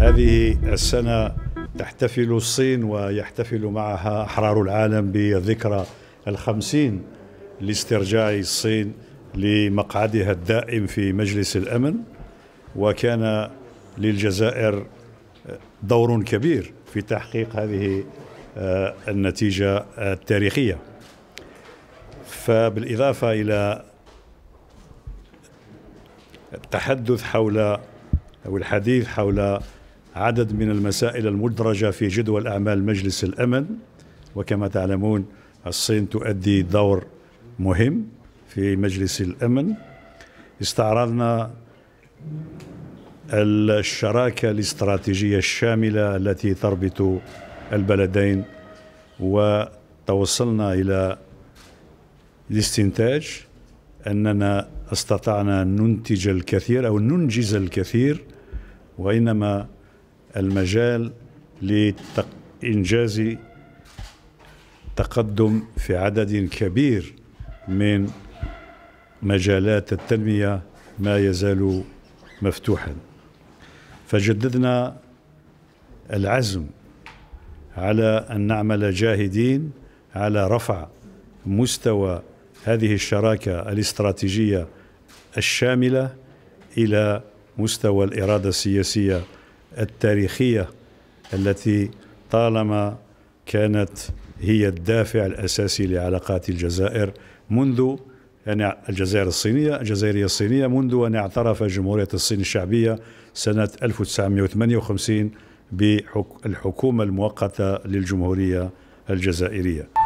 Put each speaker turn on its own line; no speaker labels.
هذه السنة تحتفل الصين ويحتفل معها أحرار العالم بالذكرى الخمسين لاسترجاع الصين لمقعدها الدائم في مجلس الأمن وكان للجزائر دور كبير في تحقيق هذه آه، النتيجة التاريخية فبالإضافة إلى التحدث حول أو الحديث حول عدد من المسائل المدرجة في جدول أعمال مجلس الأمن وكما تعلمون الصين تؤدي دور مهم في مجلس الأمن استعرضنا الشراكة الاستراتيجية الشاملة التي تربط البلدين وتوصلنا إلى الاستنتاج أننا استطعنا أن ننتج الكثير أو ننجز الكثير وإنما المجال لإنجاز تقدم في عدد كبير من مجالات التنمية ما يزال مفتوحا فجددنا العزم على أن نعمل جاهدين على رفع مستوى هذه الشراكة الاستراتيجية الشاملة إلى مستوى الإرادة السياسية التاريخية التي طالما كانت هي الدافع الأساسي لعلاقات الجزائر منذ يعني الجزائر الصينية الجزائرية الصينية منذ أن اعترف جمهورية الصين الشعبية سنة 1958 بالحكومة المؤقتة للجمهورية الجزائرية